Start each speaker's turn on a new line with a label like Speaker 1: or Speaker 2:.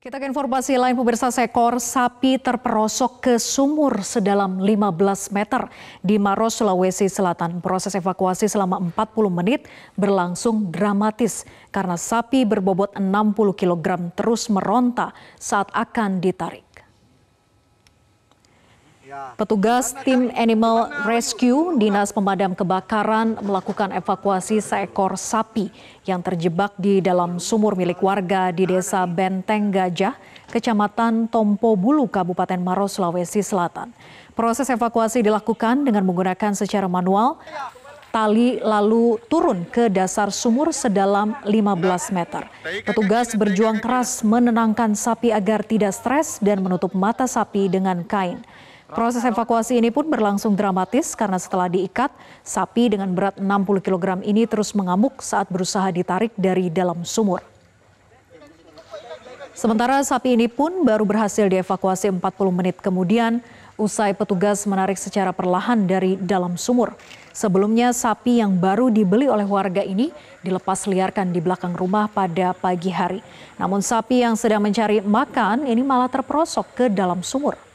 Speaker 1: Kita ke informasi lain pemirsa seekor sapi terperosok ke sumur sedalam 15 meter di Maros, Sulawesi Selatan. Proses evakuasi selama 40 menit berlangsung dramatis karena sapi berbobot 60 kg terus meronta saat akan ditarik. Petugas tim Animal Rescue Dinas Pemadam Kebakaran melakukan evakuasi seekor sapi yang terjebak di dalam sumur milik warga di Desa Benteng Gajah, Kecamatan Tompo Bulu, Kabupaten Maros, Sulawesi Selatan. Proses evakuasi dilakukan dengan menggunakan secara manual, tali lalu turun ke dasar sumur sedalam 15 meter. Petugas berjuang keras menenangkan sapi agar tidak stres dan menutup mata sapi dengan kain. Proses evakuasi ini pun berlangsung dramatis karena setelah diikat, sapi dengan berat 60 kg ini terus mengamuk saat berusaha ditarik dari dalam sumur. Sementara sapi ini pun baru berhasil dievakuasi 40 menit kemudian usai petugas menarik secara perlahan dari dalam sumur. Sebelumnya sapi yang baru dibeli oleh warga ini dilepas liarkan di belakang rumah pada pagi hari. Namun sapi yang sedang mencari makan ini malah terperosok ke dalam sumur.